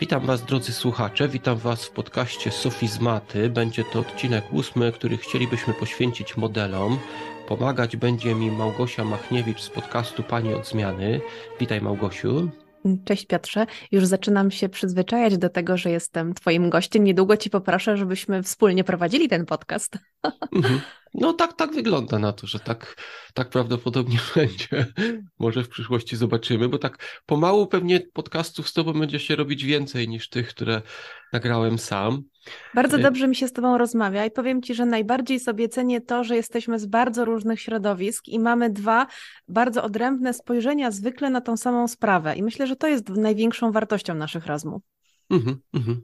Witam Was, drodzy słuchacze, witam Was w podcaście Sofizmaty. Będzie to odcinek ósmy, który chcielibyśmy poświęcić modelom. Pomagać będzie mi Małgosia Machniewicz z podcastu Pani od Zmiany. Witaj, Małgosiu. Cześć Piotrze, już zaczynam się przyzwyczajać do tego, że jestem Twoim gościem. Niedługo Ci poproszę, żebyśmy wspólnie prowadzili ten podcast. Mhm. No tak, tak wygląda na to, że tak, tak prawdopodobnie będzie. Może w przyszłości zobaczymy, bo tak pomału pewnie podcastów z tobą będzie się robić więcej niż tych, które nagrałem sam. Bardzo e, dobrze mi się z Tobą rozmawia i powiem Ci, że najbardziej sobie cenię to, że jesteśmy z bardzo różnych środowisk i mamy dwa bardzo odrębne spojrzenia zwykle na tą samą sprawę. I myślę, że to jest największą wartością naszych rozmów. Mhm, mhm.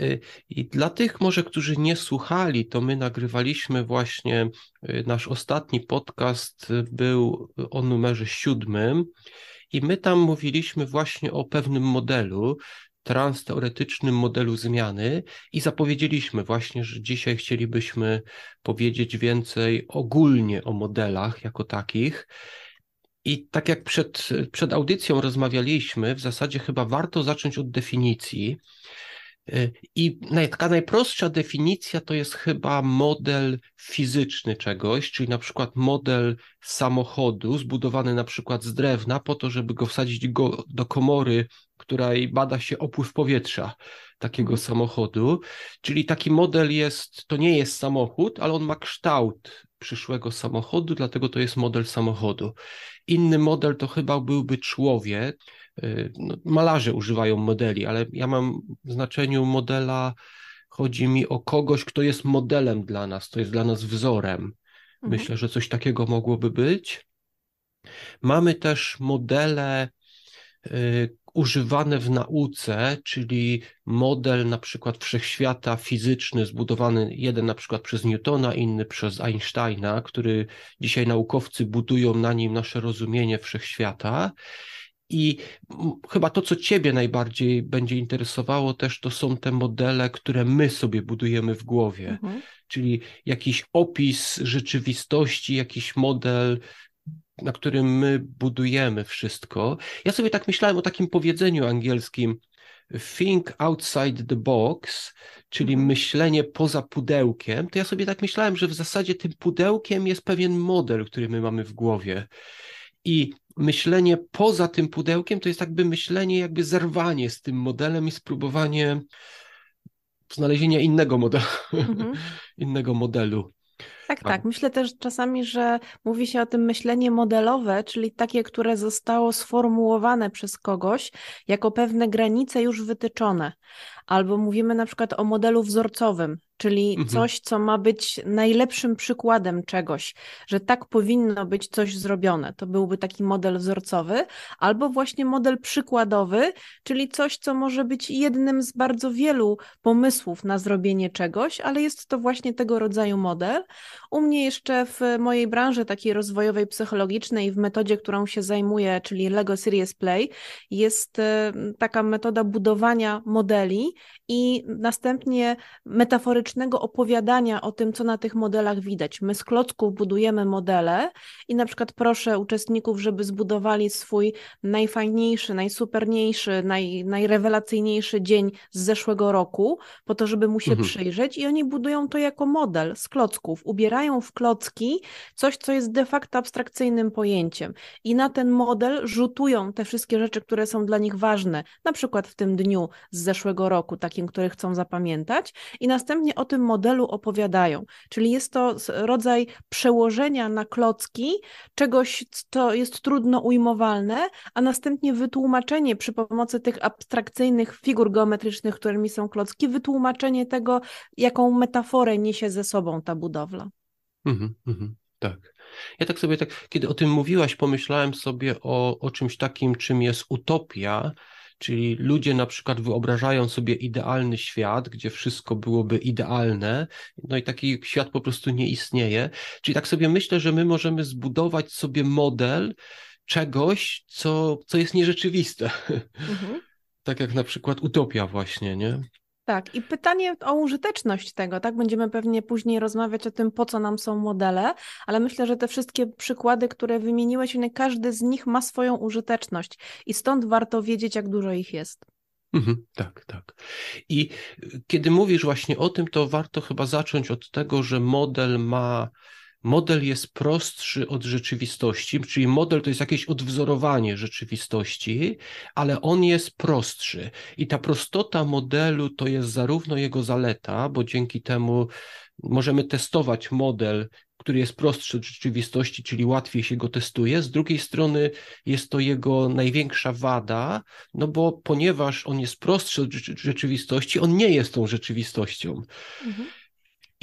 Y, I dla tych może, którzy nie słuchali, to my nagrywaliśmy właśnie y, nasz ostatni podcast, y, był o numerze siódmym i my tam mówiliśmy właśnie o pewnym modelu, transteoretycznym modelu zmiany i zapowiedzieliśmy właśnie, że dzisiaj chcielibyśmy powiedzieć więcej ogólnie o modelach jako takich. I tak jak przed, przed audycją rozmawialiśmy, w zasadzie chyba warto zacząć od definicji. Y, I taka najprostsza definicja to jest chyba model fizyczny czegoś, czyli na przykład model samochodu zbudowany na przykład z drewna po to, żeby go wsadzić go do komory której bada się opływ powietrza takiego mhm. samochodu. Czyli taki model jest, to nie jest samochód, ale on ma kształt przyszłego samochodu, dlatego to jest model samochodu. Inny model to chyba byłby człowiek. Y, no, malarze używają modeli, ale ja mam w znaczeniu modela, chodzi mi o kogoś, kto jest modelem dla nas, to jest dla nas wzorem. Mhm. Myślę, że coś takiego mogłoby być. Mamy też modele, y, używane w nauce, czyli model na przykład wszechświata fizyczny, zbudowany jeden na przykład przez Newtona, inny przez Einsteina, który dzisiaj naukowcy budują na nim nasze rozumienie wszechświata. I chyba to, co Ciebie najbardziej będzie interesowało, też to są te modele, które my sobie budujemy w głowie, mhm. czyli jakiś opis rzeczywistości, jakiś model na którym my budujemy wszystko. Ja sobie tak myślałem o takim powiedzeniu angielskim think outside the box, czyli mhm. myślenie poza pudełkiem, to ja sobie tak myślałem, że w zasadzie tym pudełkiem jest pewien model, który my mamy w głowie. I myślenie poza tym pudełkiem to jest jakby myślenie, jakby zerwanie z tym modelem i spróbowanie znalezienia innego modelu. Mhm. innego modelu tak, tak. Myślę też czasami, że mówi się o tym myślenie modelowe, czyli takie, które zostało sformułowane przez kogoś jako pewne granice już wytyczone. Albo mówimy na przykład o modelu wzorcowym, czyli mhm. coś, co ma być najlepszym przykładem czegoś, że tak powinno być coś zrobione. To byłby taki model wzorcowy, albo właśnie model przykładowy, czyli coś, co może być jednym z bardzo wielu pomysłów na zrobienie czegoś, ale jest to właśnie tego rodzaju model. U mnie jeszcze w mojej branży takiej rozwojowej, psychologicznej, w metodzie, którą się zajmuję, czyli Lego Series Play, jest e, taka metoda budowania modeli i następnie metaforycznego opowiadania o tym, co na tych modelach widać. My z klocków budujemy modele i na przykład proszę uczestników, żeby zbudowali swój najfajniejszy, najsuperniejszy, naj, najrewelacyjniejszy dzień z zeszłego roku, po to, żeby mu się mhm. przyjrzeć i oni budują to jako model z klocków, ubierają w klocki coś, co jest de facto abstrakcyjnym pojęciem. I na ten model rzutują te wszystkie rzeczy, które są dla nich ważne, na przykład w tym dniu z zeszłego roku, takim, który chcą zapamiętać, i następnie o tym modelu opowiadają. Czyli jest to rodzaj przełożenia na klocki czegoś, co jest trudno ujmowalne, a następnie wytłumaczenie przy pomocy tych abstrakcyjnych figur geometrycznych, którymi są klocki, wytłumaczenie tego, jaką metaforę niesie ze sobą ta budowla. Mhm, mhm, tak. Ja tak sobie tak, kiedy o tym mówiłaś, pomyślałem sobie o, o czymś takim, czym jest utopia, czyli ludzie na przykład wyobrażają sobie idealny świat, gdzie wszystko byłoby idealne, no i taki świat po prostu nie istnieje. Czyli tak sobie myślę, że my możemy zbudować sobie model czegoś, co, co jest nierzeczywiste. Mhm. Tak jak na przykład utopia właśnie, nie? Tak, i pytanie o użyteczność tego, tak? Będziemy pewnie później rozmawiać o tym, po co nam są modele, ale myślę, że te wszystkie przykłady, które wymieniłeś, one, każdy z nich ma swoją użyteczność i stąd warto wiedzieć, jak dużo ich jest. Mhm, tak, tak. I y, kiedy mówisz właśnie o tym, to warto chyba zacząć od tego, że model ma model jest prostszy od rzeczywistości, czyli model to jest jakieś odwzorowanie rzeczywistości, ale on jest prostszy. I ta prostota modelu to jest zarówno jego zaleta, bo dzięki temu możemy testować model, który jest prostszy od rzeczywistości, czyli łatwiej się go testuje. Z drugiej strony jest to jego największa wada, no bo ponieważ on jest prostszy od rzeczywistości, on nie jest tą rzeczywistością. Mhm.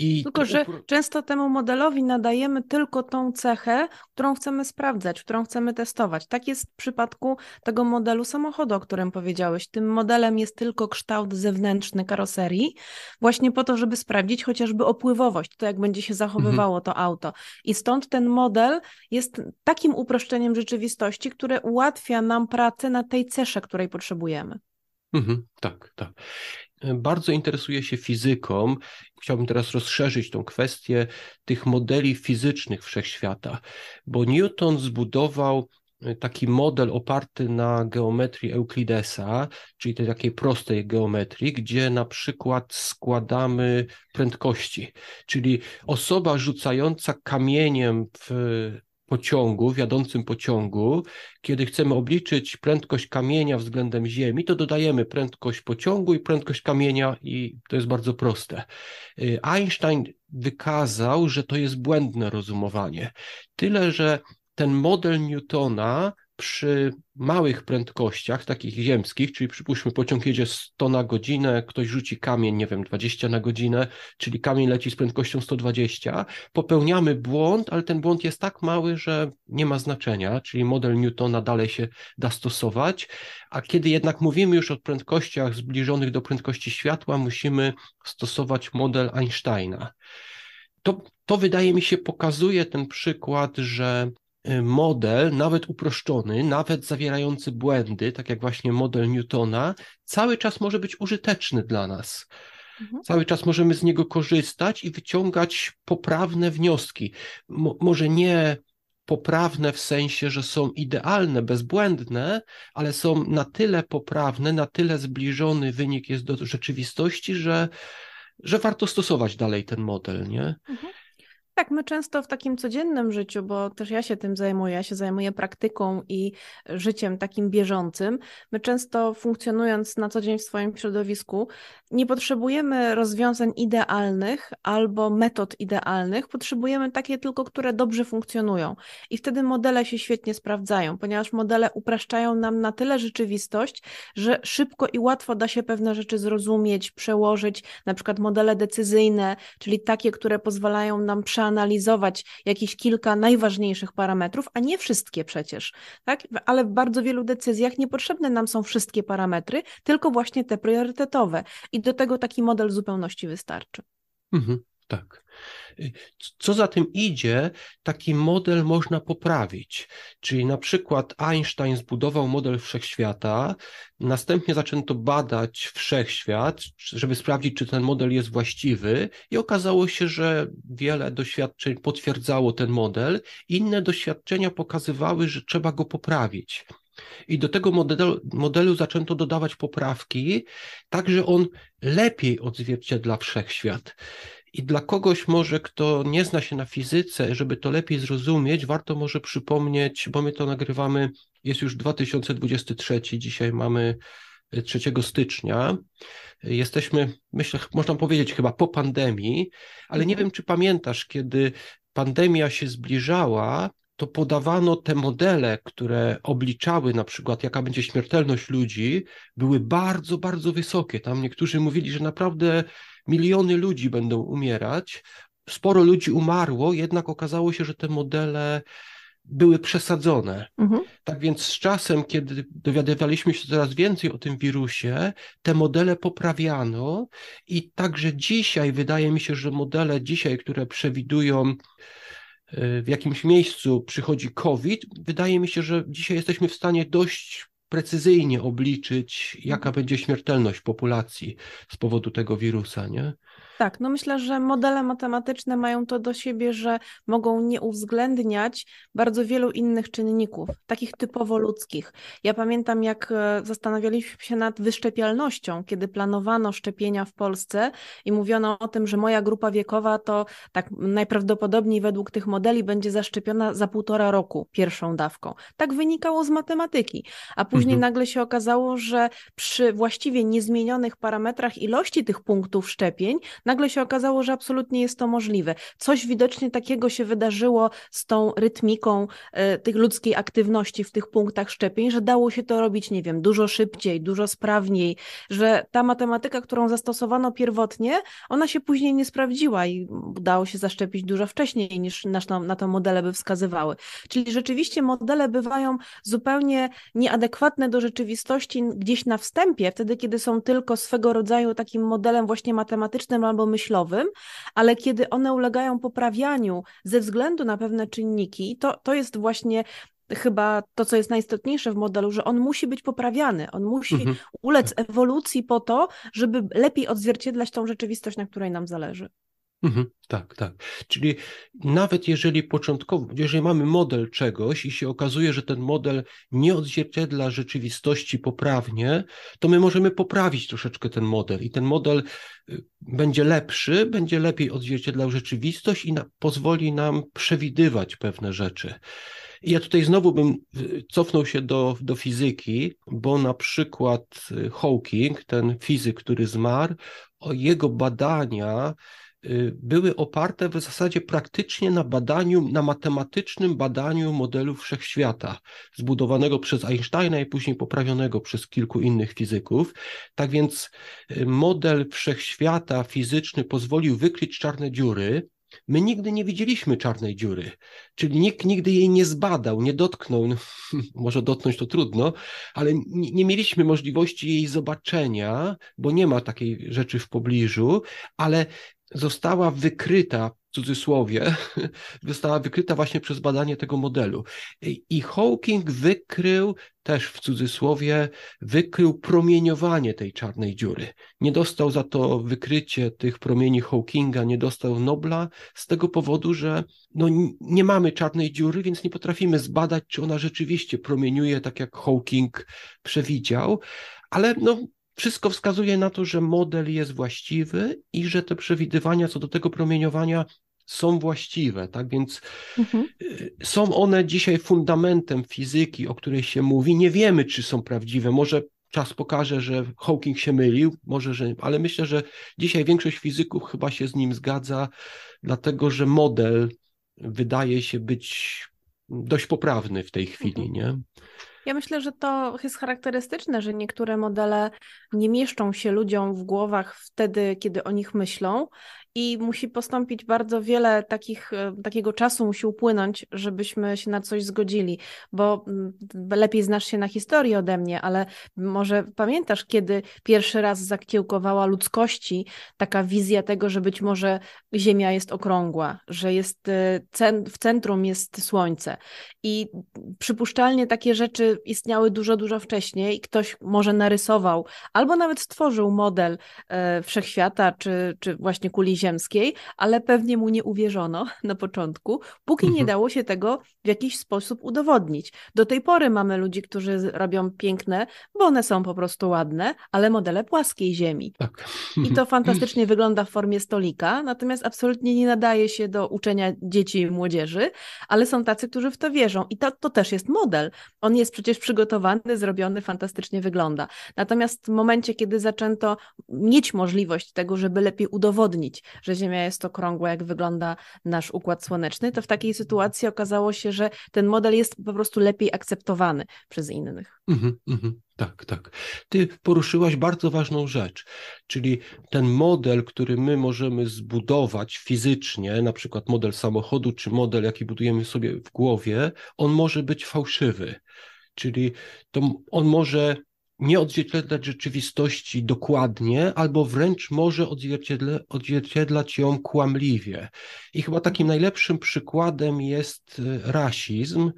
I tylko, że często temu modelowi nadajemy tylko tą cechę, którą chcemy sprawdzać, którą chcemy testować. Tak jest w przypadku tego modelu samochodu, o którym powiedziałeś. Tym modelem jest tylko kształt zewnętrzny karoserii, właśnie po to, żeby sprawdzić chociażby opływowość, to jak będzie się zachowywało mhm. to auto. I stąd ten model jest takim uproszczeniem rzeczywistości, które ułatwia nam pracę na tej cesze, której potrzebujemy. Mhm, tak, tak bardzo interesuje się fizyką. Chciałbym teraz rozszerzyć tą kwestię tych modeli fizycznych wszechświata, bo Newton zbudował e, taki model oparty na geometrii Euklidesa, czyli tej takiej prostej geometrii, gdzie na przykład składamy prędkości, czyli osoba rzucająca kamieniem w pociągu, w jadącym pociągu, kiedy chcemy obliczyć prędkość kamienia względem Ziemi, to dodajemy prędkość pociągu i prędkość kamienia, i to jest bardzo proste. Y, Einstein wykazał, że to jest błędne rozumowanie. Tyle, że ten model Newtona przy małych prędkościach, takich ziemskich, czyli przypuśćmy pociąg jedzie 100 na godzinę, ktoś rzuci kamień, nie wiem, 20 na godzinę, czyli kamień leci z prędkością 120, popełniamy błąd, ale ten błąd jest tak mały, że nie ma znaczenia, czyli model Newtona dalej się da stosować, a kiedy jednak mówimy już o prędkościach zbliżonych do prędkości światła, musimy stosować model Einsteina. To, to wydaje mi się pokazuje ten przykład, że Y, model, nawet uproszczony, nawet zawierający błędy, tak jak właśnie model Newtona, cały czas może być użyteczny dla nas. Mhm. Cały czas możemy z niego korzystać i wyciągać poprawne wnioski. może nie poprawne w sensie, że są idealne, bezbłędne, ale są na tyle poprawne, na tyle zbliżony wynik jest do rzeczywistości, że, że warto stosować dalej ten model, nie? Mhm tak, my często w takim codziennym życiu, bo też ja się tym zajmuję, ja się zajmuję praktyką i życiem takim bieżącym, my często funkcjonując na co dzień w swoim środowisku, nie potrzebujemy rozwiązań idealnych albo metod idealnych, potrzebujemy takie tylko, które dobrze funkcjonują. I wtedy modele się świetnie sprawdzają, ponieważ modele upraszczają nam na tyle rzeczywistość, że szybko i łatwo da się pewne rzeczy zrozumieć, przełożyć, na przykład modele decyzyjne, czyli takie, które pozwalają nam przeanalizować jakieś kilka najważniejszych parametrów, a nie wszystkie przecież, tak? Ale w bardzo wielu decyzjach niepotrzebne nam są wszystkie parametry, tylko właśnie te priorytetowe. I do tego taki model zupełności wystarczy. Mhm, tak. Y, co za tym idzie, taki model można poprawić. Czyli na przykład Einstein zbudował model wszechświata, następnie zaczęto badać wszechświat, żeby sprawdzić, czy ten model jest właściwy, i okazało się, że wiele doświadczeń potwierdzało ten model, inne doświadczenia pokazywały, że trzeba go poprawić. I do tego modelu, modelu zaczęto dodawać poprawki, tak że on lepiej odzwierciedla wszechświat. I dla kogoś może, kto nie zna się na fizyce, żeby to lepiej zrozumieć, warto może przypomnieć, bo my to nagrywamy, jest już 2023, dzisiaj mamy 3 e, stycznia. Jesteśmy, myślę, można powiedzieć chyba po pandemii, ale nie mhm. wiem, czy pamiętasz, kiedy pandemia się zbliżała, to podawano te modele, które obliczały na przykład, jaka będzie śmiertelność ludzi, były bardzo, bardzo wysokie. Tam niektórzy mówili, że naprawdę miliony ludzi będą umierać. Sporo ludzi umarło, jednak okazało się, że te modele były przesadzone. Mhm. Tak więc z czasem, kiedy dowiadywaliśmy się coraz więcej o tym wirusie, te modele poprawiano i także dzisiaj wydaje mi się, że modele dzisiaj, które przewidują w jakimś miejscu przychodzi COVID, wydaje mi się, że dzisiaj jesteśmy w stanie dość precyzyjnie obliczyć, jaka mhm. będzie śmiertelność populacji z powodu tego wirusa, nie? Tak, no myślę, że modele matematyczne mają to do siebie, że mogą nie uwzględniać bardzo wielu innych czynników, takich typowo ludzkich. Ja pamiętam, jak e, zastanawialiśmy się nad wyszczepialnością, kiedy planowano szczepienia w Polsce i mówiono o tym, że moja grupa wiekowa to tak najprawdopodobniej według tych modeli będzie zaszczepiona za półtora roku pierwszą dawką. Tak wynikało z matematyki, a później mhm. nagle się okazało, że przy właściwie niezmienionych parametrach ilości tych punktów szczepień, Nagle się okazało, że absolutnie jest to możliwe. Coś widocznie takiego się wydarzyło z tą rytmiką e, tych ludzkiej aktywności w tych punktach szczepień, że dało się to robić, nie wiem, dużo szybciej, dużo sprawniej, że ta matematyka, którą zastosowano pierwotnie, ona się później nie sprawdziła i udało się zaszczepić dużo wcześniej niż nasz, na, na to modele by wskazywały. Czyli rzeczywiście modele bywają zupełnie nieadekwatne do rzeczywistości gdzieś na wstępie, wtedy kiedy są tylko swego rodzaju takim modelem właśnie matematycznym albo myślowym, ale kiedy one ulegają poprawianiu ze względu na pewne czynniki, to, to jest właśnie chyba to, co jest najistotniejsze w modelu, że on musi być poprawiany, on musi mhm. ulec ewolucji po to, żeby lepiej odzwierciedlać tą rzeczywistość, na której nam zależy. Mhm, tak, tak. Czyli nawet jeżeli początkowo, jeżeli mamy model czegoś i się okazuje, że ten model nie odzwierciedla rzeczywistości poprawnie, to my możemy poprawić troszeczkę ten model i ten model y, będzie lepszy, będzie lepiej odzwierciedlał rzeczywistość i na, pozwoli nam przewidywać pewne rzeczy. Ja tutaj znowu bym y, cofnął się do, do fizyki, bo na przykład y, Hawking, ten fizyk, który zmarł, jego badania Y, były oparte w zasadzie praktycznie na badaniu, na matematycznym badaniu modelu wszechświata, zbudowanego przez Einsteina i później poprawionego przez kilku innych fizyków. Tak więc y, model wszechświata fizyczny pozwolił wykryć czarne dziury, My nigdy nie widzieliśmy czarnej dziury, czyli nikt nigdy jej nie zbadał, nie dotknął. No, może dotknąć to trudno, ale nie, nie, mieliśmy możliwości jej zobaczenia, bo nie ma takiej rzeczy w pobliżu, ale została wykryta w cudzysłowie, została wykryta właśnie przez badanie tego modelu. I Hawking wykrył też w cudzysłowie, wykrył promieniowanie tej czarnej dziury. Nie dostał za to wykrycie tych promieni Hawkinga, nie dostał Nobla z tego powodu, że no, nie mamy czarnej dziury, więc nie potrafimy zbadać, czy ona rzeczywiście promieniuje tak, jak Hawking przewidział. Ale no, wszystko wskazuje na to, że model jest właściwy i że te przewidywania co do tego promieniowania są właściwe, tak więc mhm. Y, są one dzisiaj fundamentem fizyki, o której się mówi. Nie wiemy, czy są prawdziwe. Może czas pokaże, że Hawking się mylił, może, że, ale myślę, że dzisiaj większość fizyków chyba się z nim zgadza, dlatego że model wydaje się być dość poprawny w tej chwili, mhm. nie? Ja myślę, że to jest charakterystyczne, że niektóre modele nie mieszczą się ludziom w głowach wtedy, kiedy o nich myślą, i musi postąpić bardzo wiele takich, e, takiego czasu musi upłynąć, żebyśmy się na coś zgodzili, bo mm, lepiej znasz się na historii ode mnie, ale może pamiętasz, kiedy pierwszy raz zakiełkowała ludzkości taka wizja tego, że być może Ziemia jest okrągła, że jest e, w centrum jest Słońce i przypuszczalnie takie rzeczy istniały dużo, dużo wcześniej i ktoś może narysował albo nawet stworzył model e, wszechświata, czy, czy właśnie kuli ziemskiej, ale pewnie mu nie uwierzono na początku, póki nie mhm. dało się tego w jakiś sposób udowodnić. Do tej pory mamy ludzi, którzy robią piękne, bo one są po prostu ładne, ale modele płaskiej ziemi. Tak. I to mhm. fantastycznie wygląda w formie stolika, natomiast absolutnie nie nadaje się do uczenia dzieci i młodzieży, ale są tacy, którzy w to wierzą. I to, to też jest model. On jest przecież przygotowany, zrobiony, fantastycznie wygląda. Natomiast w momencie, kiedy zaczęto mieć możliwość tego, żeby lepiej udowodnić, że Ziemia jest okrągła, jak wygląda nasz układ słoneczny, to w takiej sytuacji okazało się, że ten model jest po prostu lepiej akceptowany przez innych. Mm-hmm, mm-hmm. Tak, tak. Ty poruszyłaś bardzo ważną rzecz, czyli ten model, który my możemy zbudować fizycznie, na przykład model samochodu, czy model, jaki budujemy sobie w głowie, on może być fałszywy. Czyli to on może nie odzwierciedlać rzeczywistości dokładnie, albo wręcz może odzwierciedla, odzwierciedlać ją kłamliwie. I chyba takim najlepszym przykładem jest y, rasizm,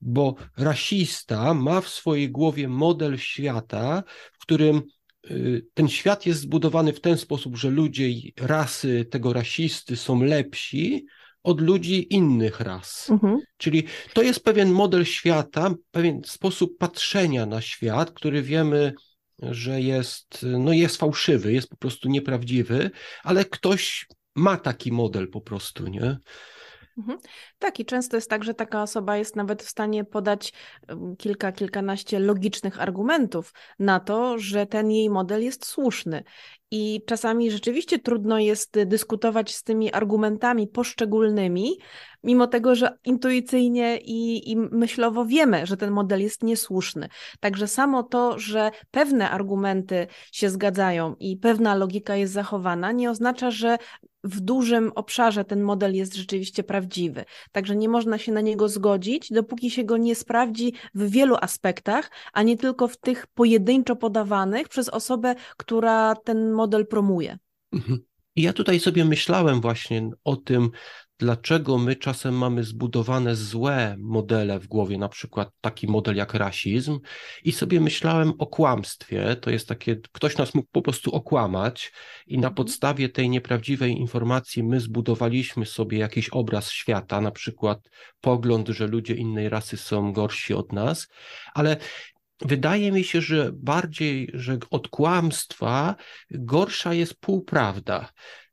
bo rasista ma w swojej głowie model świata, w którym y, ten świat jest zbudowany w ten sposób, że ludzie rasy tego rasisty są lepsi, od ludzi innych ras. Mhm. Czyli to jest pewien model świata, pewien sposób patrzenia na świat, który wiemy, że jest, no jest fałszywy, jest po prostu nieprawdziwy, ale ktoś ma taki model po prostu, nie? Mhm. Tak, i często jest tak, że taka osoba jest nawet w stanie podać kilka, kilkanaście logicznych argumentów na to, że ten jej model jest słuszny i czasami rzeczywiście trudno jest dyskutować z tymi argumentami poszczególnymi, mimo tego, że intuicyjnie i, i myślowo wiemy, że ten model jest niesłuszny. Także samo to, że pewne argumenty się zgadzają i pewna logika jest zachowana, nie oznacza, że w dużym obszarze ten model jest rzeczywiście prawdziwy. Także nie można się na niego zgodzić, dopóki się go nie sprawdzi w wielu aspektach, a nie tylko w tych pojedynczo podawanych przez osobę, która ten model promuje. Mhm. Ja tutaj sobie myślałem właśnie o tym, dlaczego my czasem mamy zbudowane złe modele w głowie, na przykład taki model jak rasizm, i sobie myślałem o kłamstwie. To jest takie, ktoś nas mógł po prostu okłamać, i na mhm. podstawie tej nieprawdziwej informacji my zbudowaliśmy sobie jakiś obraz świata, na przykład pogląd, że ludzie innej rasy są gorsi od nas, ale wydaje mi się, że bardziej, że od kłamstwa gorsza jest półprawda.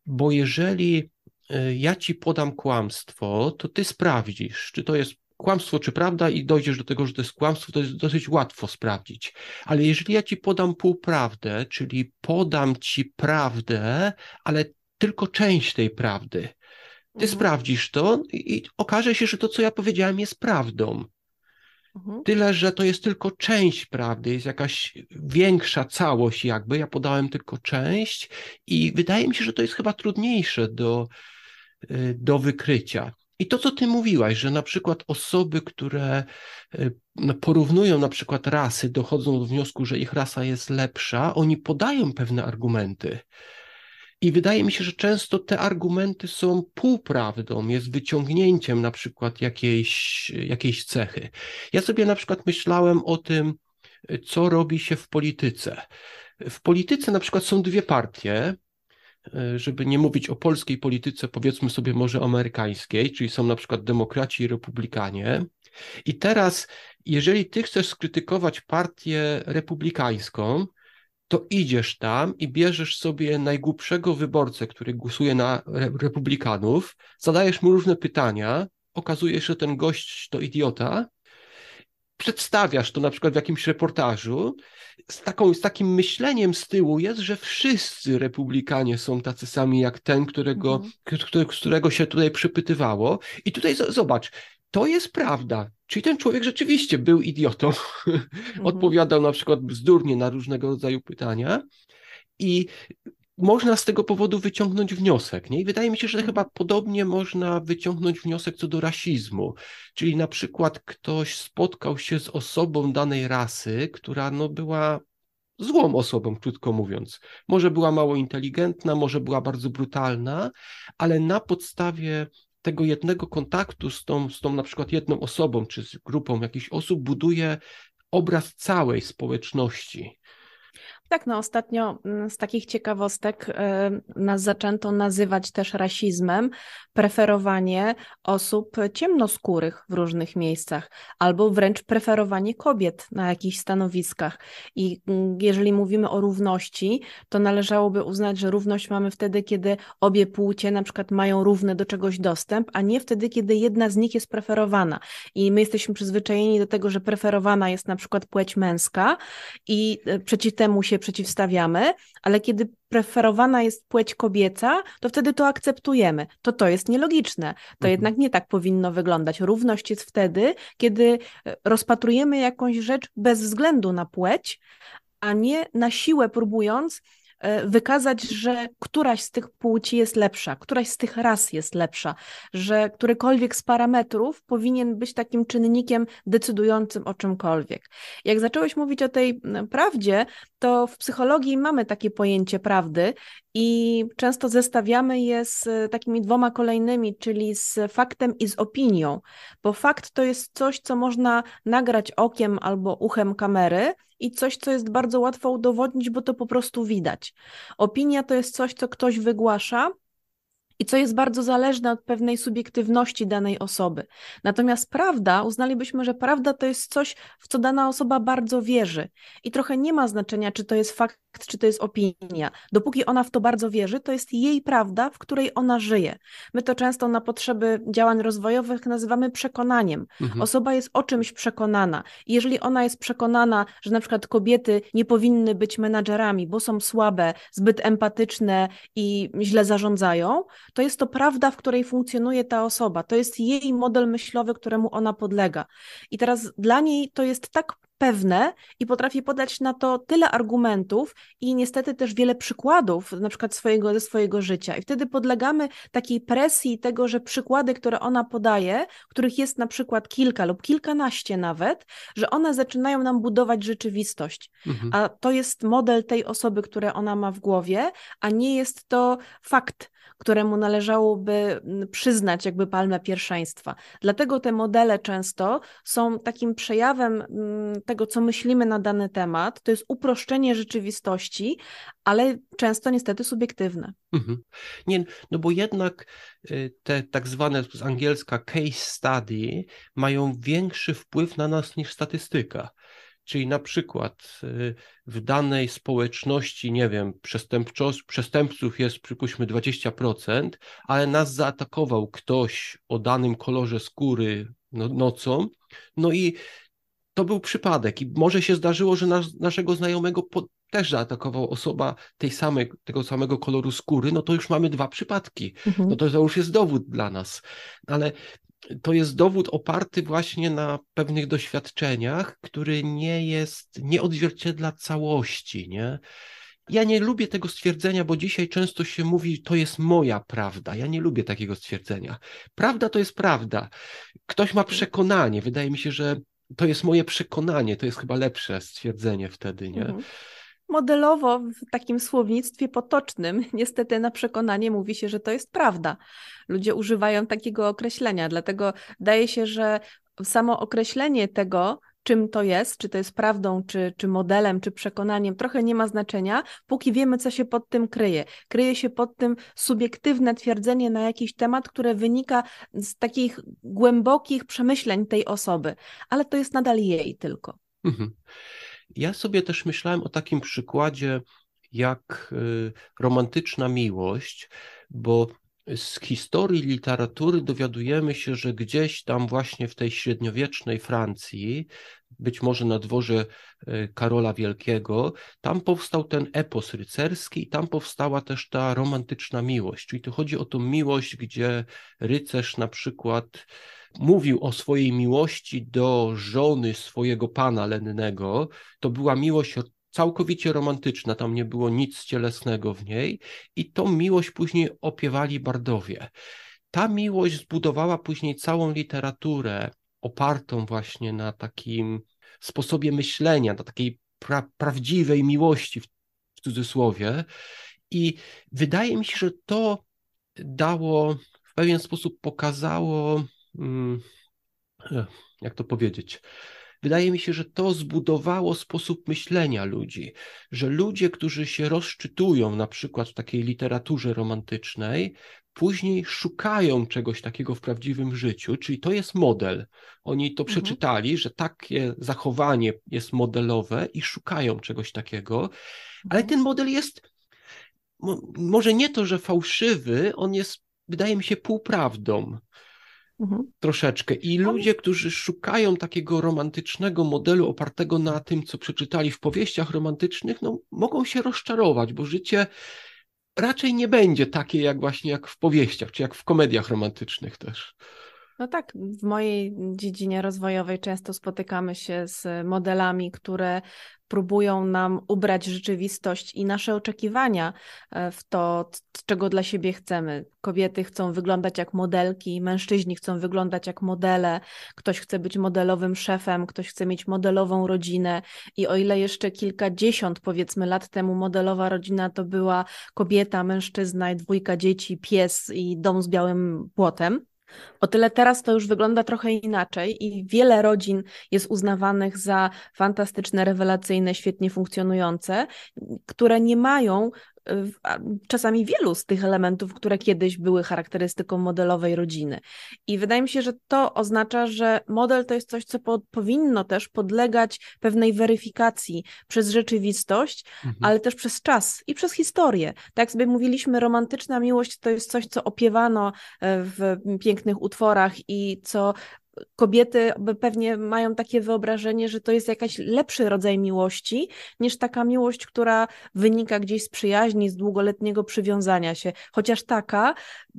Bo jeżeli E, ja ci podam kłamstwo, to ty sprawdzisz, czy to jest kłamstwo, czy prawda, i dojdziesz do tego, że to jest kłamstwo, to jest dosyć łatwo sprawdzić. Ale jeżeli ja ci podam półprawdę, czyli podam ci prawdę, ale tylko część tej prawdy, ty mhm. sprawdzisz to i okaże się, że to, co ja powiedziałem, jest prawdą. Mhm. Tyle, że to jest tylko część prawdy, jest jakaś większa całość, jakby. Ja podałem tylko część, i wydaje mi się, że to jest chyba trudniejsze do, Y, do wykrycia. I to, co ty mówiłaś, że na przykład osoby, które y, no, porównują na przykład rasy, dochodzą do wniosku, że ich rasa jest lepsza, oni podają pewne argumenty. I wydaje mi się, że często te argumenty są półprawdą, jest wyciągnięciem na przykład jakiejś, jakiejś cechy. Ja sobie na przykład myślałem o tym, y, co robi się w polityce. W polityce na przykład są dwie partie, E, żeby nie mówić o polskiej polityce, powiedzmy sobie może amerykańskiej, czyli są na przykład demokraci i republikanie. I teraz, jeżeli ty chcesz skrytykować partię republikańską, to idziesz tam i bierzesz sobie najgłupszego wyborcę, który głosuje na re republikanów, zadajesz mu różne pytania, okazuje się, że ten gość to idiota, przedstawiasz to na przykład w jakimś reportażu, z, taką, z takim myśleniem z tyłu jest, że wszyscy republikanie są tacy sami jak ten, którego, mhm. którego się tutaj przypytywało. I tutaj zobacz, to jest prawda. Czyli ten człowiek rzeczywiście był idiotą, mhm. odpowiadał na przykład bzdurnie na różnego rodzaju pytania. I można z tego powodu wyciągnąć wniosek. Nie? I wydaje mi się, że mhm. chyba podobnie można wyciągnąć wniosek co do rasizmu. Czyli na przykład ktoś spotkał się z osobą danej rasy, która no, była złą osobą, krótko mówiąc. Może była mało inteligentna, może była bardzo brutalna, ale na podstawie tego jednego kontaktu z tą, z tą na przykład jedną osobą czy z grupą jakichś osób buduje obraz całej społeczności. Tak, no ostatnio mm, z takich ciekawostek e, nas zaczęto nazywać też rasizmem preferowanie osób ciemnoskórych w różnych miejscach, albo wręcz preferowanie kobiet na jakichś stanowiskach. I mm, jeżeli mówimy o równości, to należałoby uznać, że równość mamy wtedy, kiedy obie płcie na przykład mają równy do czegoś dostęp, a nie wtedy, kiedy jedna z nich jest preferowana. I my jesteśmy przyzwyczajeni do tego, że preferowana jest na przykład płeć męska i e, przeciw temu się przeciwstawiamy, ale kiedy preferowana jest płeć kobieca, to wtedy to akceptujemy. To to jest nielogiczne. To mhm. jednak nie tak powinno wyglądać. Równość jest wtedy, kiedy e, rozpatrujemy jakąś rzecz bez względu na płeć, a nie na siłę próbując E, wykazać, że któraś z tych płci jest lepsza, któraś z tych ras jest lepsza, że którykolwiek z parametrów powinien być takim czynnikiem decydującym o czymkolwiek. Jak zacząłeś mówić o tej prawdzie, to w psychologii mamy takie pojęcie prawdy i często zestawiamy je z e, takimi dwoma kolejnymi, czyli z faktem i z opinią, bo fakt to jest coś, co można nagrać okiem albo uchem kamery, i coś, co jest bardzo łatwo udowodnić, bo to po prostu widać. Opinia to jest coś, co ktoś wygłasza, i co jest bardzo zależne od pewnej subiektywności danej osoby. Natomiast prawda, uznalibyśmy, że prawda to jest coś, w co dana osoba bardzo wierzy i trochę nie ma znaczenia, czy to jest fakt, czy to jest opinia. Dopóki ona w to bardzo wierzy, to jest jej prawda, w której ona żyje. My to często na potrzeby działań rozwojowych nazywamy przekonaniem. Mhm. Osoba jest o czymś przekonana. I jeżeli ona jest przekonana, że na przykład kobiety nie powinny być menadżerami, bo są słabe, zbyt empatyczne i źle zarządzają, to jest to prawda, w której funkcjonuje ta osoba, to jest jej model myślowy, któremu ona podlega. I teraz dla niej to jest tak pewne i potrafi podać na to tyle argumentów i niestety też wiele przykładów, na przykład swojego, ze swojego życia. I wtedy podlegamy takiej presji tego, że przykłady, które ona podaje, których jest na przykład kilka lub kilkanaście nawet, że one zaczynają nam budować rzeczywistość. Mhm. A to jest model tej osoby, które ona ma w głowie, a nie jest to fakt któremu należałoby mm, przyznać jakby palmę pierwszeństwa. Dlatego te modele często są takim przejawem mm, tego, co myślimy na dany temat. To jest uproszczenie rzeczywistości, ale często niestety subiektywne. Mhm. Nie, no bo jednak y, te tak zwane z angielska case study mają większy wpływ na nas niż statystyka. Czyli na przykład y, w danej społeczności, nie wiem, przestępców jest przypuśćmy 20%, ale nas zaatakował ktoś o danym kolorze skóry no, nocą, no i to był przypadek i może się zdarzyło, że nas, naszego znajomego po, też zaatakował osoba tej samej, tego samego koloru skóry, no to już mamy dwa przypadki. Mhm. No to już jest dowód dla nas. Ale to jest dowód oparty właśnie na pewnych doświadczeniach, który nie jest, nie odzwierciedla całości, nie? Ja nie lubię tego stwierdzenia, bo dzisiaj często się mówi, to jest moja prawda. Ja nie lubię takiego stwierdzenia. Prawda to jest prawda. Ktoś ma przekonanie. Wydaje mi się, że to jest moje przekonanie. To jest chyba lepsze stwierdzenie wtedy, nie? Mhm modelowo w takim słownictwie potocznym niestety na przekonanie mówi się, że to jest prawda. Ludzie używają takiego określenia, dlatego daje się, że samo określenie tego, czym to jest, czy to jest prawdą, czy, czy modelem, czy przekonaniem, trochę nie ma znaczenia, póki wiemy, co się pod tym kryje. Kryje się pod tym subiektywne twierdzenie na jakiś temat, które wynika z takich głębokich przemyśleń tej osoby, ale to jest nadal jej tylko. Mhm. Ja sobie też myślałem o takim przykładzie jak y, romantyczna miłość, bo z historii literatury dowiadujemy się, że gdzieś tam właśnie w tej średniowiecznej Francji, być może na dworze y, Karola Wielkiego, tam powstał ten epos rycerski i tam powstała też ta romantyczna miłość. Czyli tu chodzi o tą miłość, gdzie rycerz na przykład mówił o swojej miłości do żony swojego pana lennego, to była miłość całkowicie romantyczna, tam nie było nic cielesnego w niej, i tą miłość później opiewali bardowie. Ta miłość zbudowała później całą literaturę opartą właśnie na takim sposobie myślenia, na takiej pra prawdziwej miłości w, w cudzysłowie. I wydaje mi się, że to dało, w pewien sposób pokazało Mm, e, jak to powiedzieć, Wydaje mi się, że to zbudowało sposób myślenia ludzi, że ludzie, którzy się rozczytują na przykład w takiej literaturze romantycznej, później szukają czegoś takiego w prawdziwym życiu, czyli to jest model. Oni to mhm. przeczytali, że takie zachowanie jest modelowe i szukają czegoś takiego, ale ten mhm. model jest może nie to, że fałszywy, on jest, wydaje mi się, półprawdą. Mhm. Troszeczkę. I ludzie, którzy szukają takiego romantycznego modelu opartego na tym, co przeczytali w powieściach romantycznych, no, mogą się rozczarować, bo życie raczej nie będzie takie, jak właśnie jak w powieściach, czy jak w komediach romantycznych też. No tak, w mojej dziedzinie rozwojowej często spotykamy się z modelami, które próbują nam ubrać rzeczywistość i nasze oczekiwania e, w to, czego dla siebie chcemy. Kobiety chcą wyglądać jak modelki, mężczyźni chcą wyglądać jak modele, ktoś chce być modelowym szefem, ktoś chce mieć modelową rodzinę. I o ile jeszcze kilkadziesiąt, powiedzmy, lat temu modelowa rodzina to była kobieta, mężczyzna i dwójka dzieci, pies i dom z białym płotem, o tyle teraz to już wygląda trochę inaczej i wiele rodzin jest uznawanych za fantastyczne, rewelacyjne, świetnie funkcjonujące, które nie mają czasami wielu z tych elementów, które kiedyś były charakterystyką modelowej rodziny. I wydaje mi się, że to oznacza, że model to jest coś, co po, powinno też podlegać pewnej weryfikacji przez rzeczywistość, mhm. ale też przez czas i przez historię. Tak jak mówiliśmy, romantyczna miłość to jest coś, co opiewano e, w pięknych utworach i co kobiety pewnie mają takie wyobrażenie, że to jest jakiś lepszy rodzaj miłości niż taka miłość, która wynika gdzieś z przyjaźni, z długoletniego przywiązania się. Chociaż taka,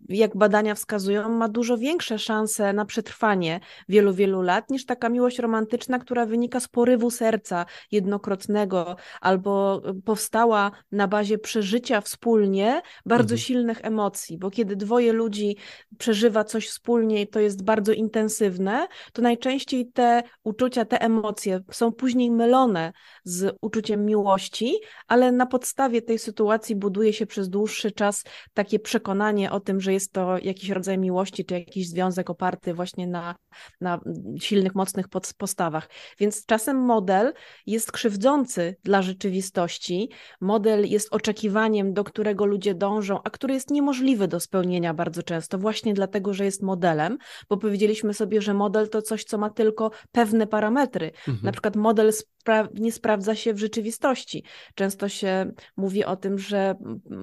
jak badania wskazują, ma dużo większe szanse na przetrwanie wielu, wielu lat niż taka miłość romantyczna, która wynika z porywu serca jednokrotnego albo powstała na bazie przeżycia wspólnie bardzo mhm. silnych emocji, bo kiedy dwoje ludzi przeżywa coś wspólnie, to jest bardzo intensywne to najczęściej te uczucia, te emocje są później mylone z uczuciem miłości, ale na podstawie tej sytuacji buduje się przez dłuższy czas takie przekonanie o tym, że jest to jakiś rodzaj miłości czy jakiś związek oparty właśnie na, na silnych, mocnych postawach. Więc czasem model jest krzywdzący dla rzeczywistości, model jest oczekiwaniem, do którego ludzie dążą, a który jest niemożliwy do spełnienia bardzo często, właśnie dlatego, że jest modelem, bo powiedzieliśmy sobie, że że model to coś, co ma tylko pewne parametry. Mhm. Na przykład model z spra nie sprawdza się w rzeczywistości. Często się mówi o tym, że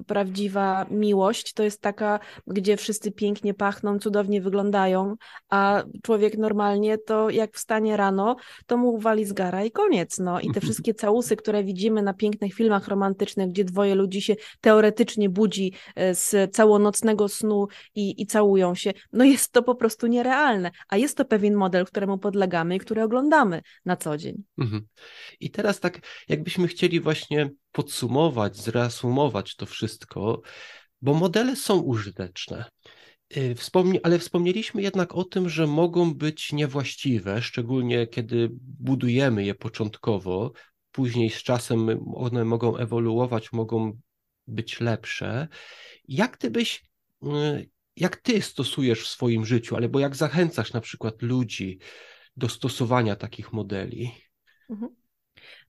prawdziwa miłość to jest taka, gdzie wszyscy pięknie pachną, cudownie wyglądają, a człowiek normalnie to jak wstanie rano, to mu wali zgara i koniec. No. I te wszystkie całusy, które widzimy na pięknych filmach romantycznych, gdzie dwoje ludzi się teoretycznie budzi e, z całonocnego snu i, i całują się, no jest to po prostu nierealne, a jest to pewien model, któremu podlegamy i który oglądamy na co dzień. Mhm. I teraz tak, jakbyśmy chcieli właśnie podsumować, zreasumować to wszystko, bo modele są użyteczne. Y, ale wspomnieliśmy jednak o tym, że mogą być niewłaściwe, szczególnie kiedy budujemy je początkowo. Później z czasem one mogą ewoluować, mogą być lepsze. Jak ty byś, y, jak ty stosujesz w swoim życiu, albo jak zachęcasz na przykład ludzi do stosowania takich modeli? Mhm.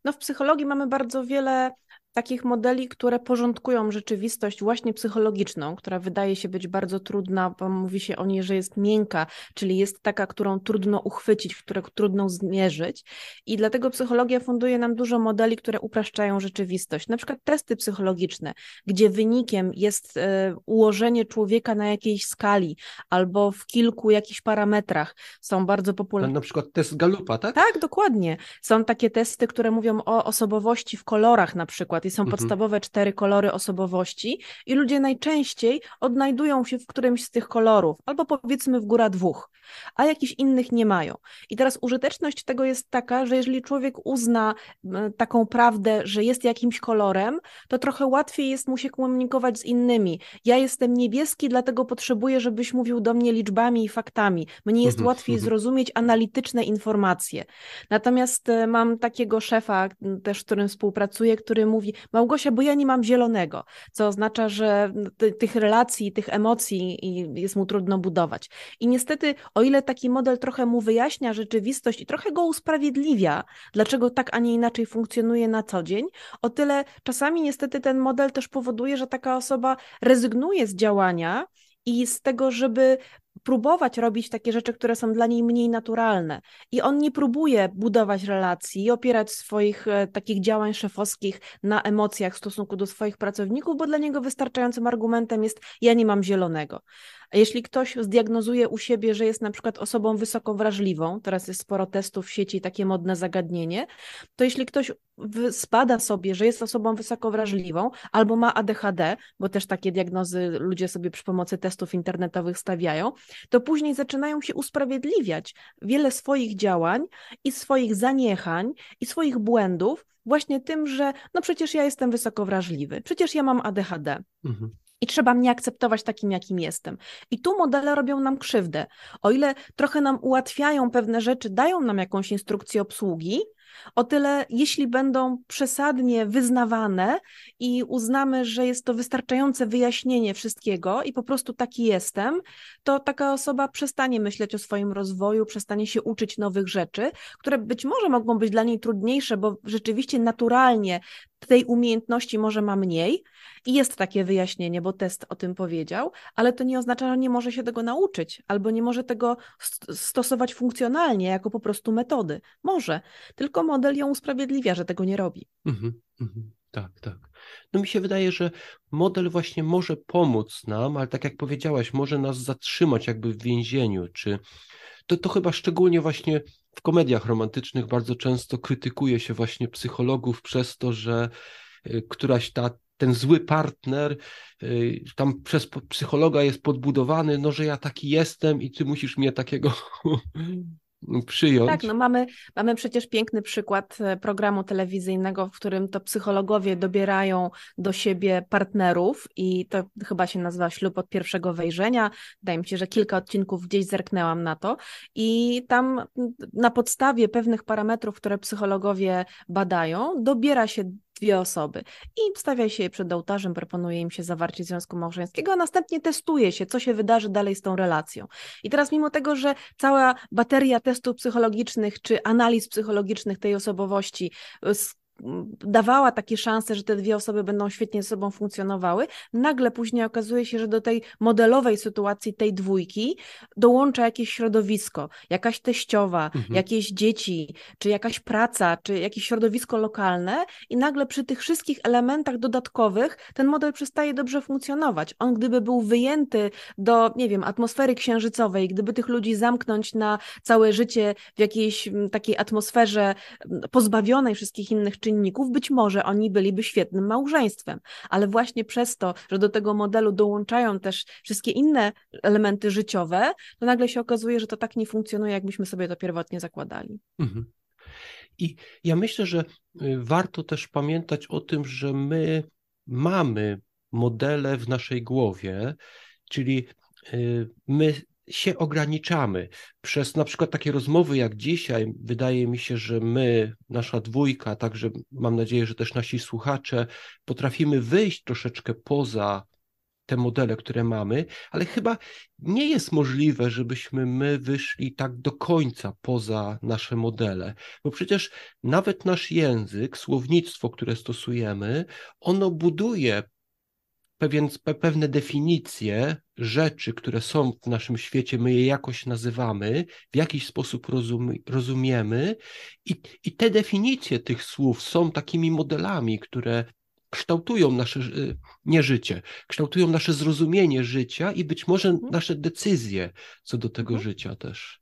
No w psychologii mamy bardzo wiele takich modeli, które porządkują rzeczywistość właśnie psychologiczną, która wydaje się być bardzo trudna, bo mówi się o niej, że jest miękka, czyli jest taka, którą trudno uchwycić, którą trudno zmierzyć. I dlatego psychologia funduje nam dużo modeli, które upraszczają rzeczywistość. Na przykład testy psychologiczne, gdzie wynikiem jest e, ułożenie człowieka na jakiejś skali albo w kilku jakichś parametrach. Są bardzo popularne. Na przykład test Galupa, tak? Tak, dokładnie. Są takie testy, które mówią o osobowości w kolorach na przykład przykład i są mhm. podstawowe cztery kolory osobowości i ludzie najczęściej odnajdują się w którymś z tych kolorów, albo powiedzmy w góra dwóch, a jakichś innych nie mają. I teraz użyteczność tego jest taka, że jeżeli człowiek uzna taką prawdę, że jest jakimś kolorem, to trochę łatwiej jest mu się komunikować z innymi. Ja jestem niebieski, dlatego potrzebuję, żebyś mówił do mnie liczbami i faktami. Mnie jest mhm. łatwiej mhm. zrozumieć analityczne informacje. Natomiast e, mam takiego szefa też, z którym współpracuję, który mówi, Małgosia, bo ja nie mam zielonego, co oznacza, że ty, tych relacji, tych emocji jest mu trudno budować. I niestety, o ile taki model trochę mu wyjaśnia rzeczywistość i trochę go usprawiedliwia, dlaczego tak, a nie inaczej funkcjonuje na co dzień, o tyle czasami niestety ten model też powoduje, że taka osoba rezygnuje z działania i z tego, żeby próbować robić takie rzeczy, które są dla niej mniej naturalne. I on nie próbuje budować relacji i opierać swoich e, takich działań szefowskich na emocjach w stosunku do swoich pracowników, bo dla niego wystarczającym argumentem jest: Ja nie mam zielonego. A jeśli ktoś zdiagnozuje u siebie, że jest na przykład osobą wysoko wrażliwą, teraz jest sporo testów w sieci, takie modne zagadnienie, to jeśli ktoś spada sobie, że jest osobą wysoko wrażliwą albo ma ADHD, bo też takie diagnozy ludzie sobie przy pomocy testów internetowych stawiają, to później zaczynają się usprawiedliwiać wiele swoich działań i swoich zaniechań i swoich błędów właśnie tym, że no przecież ja jestem wysoko wrażliwy, przecież ja mam ADHD. Mhm i trzeba mnie akceptować takim, jakim jestem. I tu modele robią nam krzywdę. O ile trochę nam ułatwiają pewne rzeczy, dają nam jakąś instrukcję obsługi, o tyle jeśli będą przesadnie wyznawane i uznamy, że jest to wystarczające wyjaśnienie wszystkiego i po prostu taki jestem, to taka osoba przestanie myśleć o swoim rozwoju, przestanie się uczyć nowych rzeczy, które być może mogą być dla niej trudniejsze, bo rzeczywiście naturalnie tej umiejętności może ma mniej. I jest takie wyjaśnienie, bo test o tym powiedział, ale to nie oznacza, że nie może się tego nauczyć albo nie może tego stosować funkcjonalnie jako po prostu metody. Może, tylko model ją usprawiedliwia, że tego nie robi. Mhm, mhm, Tak, tak. No mi się wydaje, że model właśnie może pomóc nam, ale tak jak powiedziałaś, może nas zatrzymać jakby w więzieniu, czy to, to chyba szczególnie właśnie w komediach romantycznych bardzo często krytykuje się właśnie psychologów przez to, że y, któraś ta ten zły partner y, tam przez psychologa jest podbudowany, no że ja taki jestem i ty musisz mnie takiego mm przyjąć. Tak, no mamy, mamy przecież piękny przykład e, programu telewizyjnego, w którym to psychologowie dobierają do siebie partnerów i to chyba się nazywa ślub od pierwszego wejrzenia. Wydaje mi się, że kilka odcinków gdzieś zerknęłam na to i tam na podstawie pewnych parametrów, które psychologowie badają, dobiera się dwie osoby i stawia się je przed ołtarzem, proponuje im się zawarcie związku małżeńskiego, a następnie testuje się, co się wydarzy dalej z tą relacją. I teraz mimo tego, że cała bateria testów psychologicznych czy analiz psychologicznych tej osobowości y, dawała takie szanse, że te dwie osoby będą świetnie ze sobą funkcjonowały, nagle później okazuje się, że do tej modelowej sytuacji tej dwójki dołącza jakieś środowisko, jakaś teściowa, mhm. jakieś dzieci, czy jakaś praca, czy jakieś środowisko lokalne i nagle przy tych wszystkich elementach dodatkowych ten model przestaje dobrze funkcjonować. On gdyby był wyjęty do, nie wiem, atmosfery księżycowej, gdyby tych ludzi zamknąć na całe życie w jakiejś takiej atmosferze pozbawionej wszystkich innych czynności, czynników, być może oni byliby świetnym małżeństwem, ale właśnie przez to, że do tego modelu dołączają też wszystkie inne elementy życiowe, to nagle się okazuje, że to tak nie funkcjonuje, jakbyśmy sobie to pierwotnie zakładali. Mhm. I ja myślę, że y, warto też pamiętać o tym, że my mamy modele w naszej głowie, czyli y, my się ograniczamy. Przez na przykład takie rozmowy jak dzisiaj, wydaje mi się, że my, nasza dwójka, także mam nadzieję, że też nasi słuchacze, potrafimy wyjść troszeczkę poza te modele, które mamy, ale chyba nie jest możliwe, żebyśmy my wyszli tak do końca poza nasze modele, bo przecież nawet nasz język, słownictwo, które stosujemy, ono buduje pewien, pewne definicje rzeczy, które są w naszym świecie, my je jakoś nazywamy, w jakiś sposób rozum, rozumiemy, I, i te definicje tych słów są takimi modelami, które kształtują nasze nie życie, kształtują nasze zrozumienie życia i być może mhm. nasze decyzje co do tego mhm. życia też